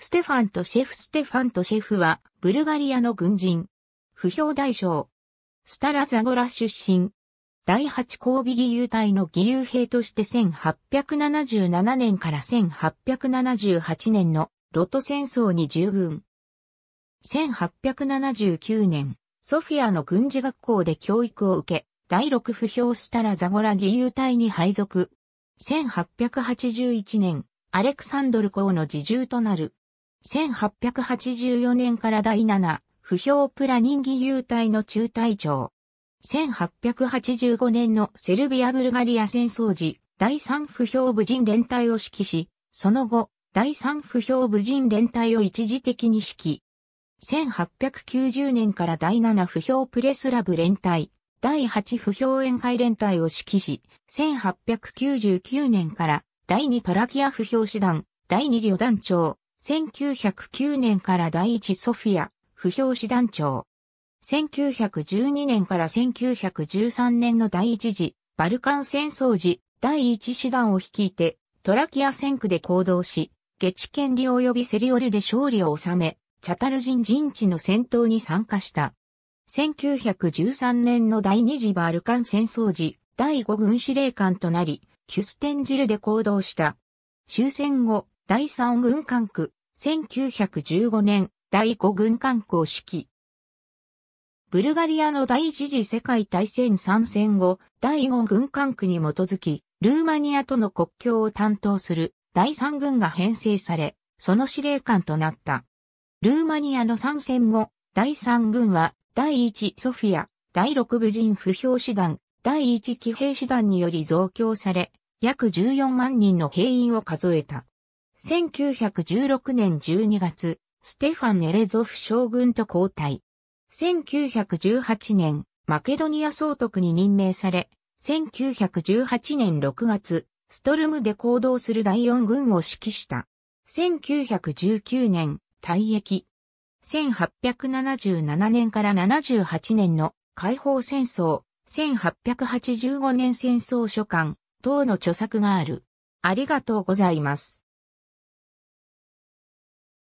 ステファンとシェフステファンとシェフは、ブルガリアの軍人。不評大将。スタラザゴラ出身。第8交尾義勇隊の義勇兵として1877年から1878年のロト戦争に従軍。1879年、ソフィアの軍事学校で教育を受け、第6不評したらザゴラ義勇隊に配属。1881年、アレクサンドル公の自重となる。1884年から第7、不評プラ人気優隊の中隊長。1885年のセルビア・ブルガリア戦争時、第三不評部人連隊を指揮し、その後、第三不評部人連隊を一時的に指揮。1890年から第7不評プレスラブ連隊、第8不評宴会連隊を指揮し、1899年から第2トラキア不評師団、第2旅団長、1909年から第一ソフィア、不評師団長。1912年から1913年の第一次、バルカン戦争時、第一師団を率いて、トラキア戦区で行動し、ゲチ権利及びセリオルで勝利を収め、チャタル人陣地の戦闘に参加した。1913年の第二次バルカン戦争時、第5軍司令官となり、キュステンジルで行動した。終戦後、第3軍管区、1915年、第5軍管区を指揮。ブルガリアの第一次世界大戦参戦後、第5軍管区に基づき、ルーマニアとの国境を担当する第3軍が編成され、その司令官となった。ルーマニアの参戦後、第3軍は、第1ソフィア、第6部人不評師団、第1騎兵師団により増強され、約14万人の兵員を数えた。1916年12月、ステファン・エレゾフ将軍と交代。1918年、マケドニア総督に任命され、1918年6月、ストルムで行動する第四軍を指揮した。1919年、退役。1877年から78年の解放戦争、1885年戦争書簡等の著作がある。ありがとうございます。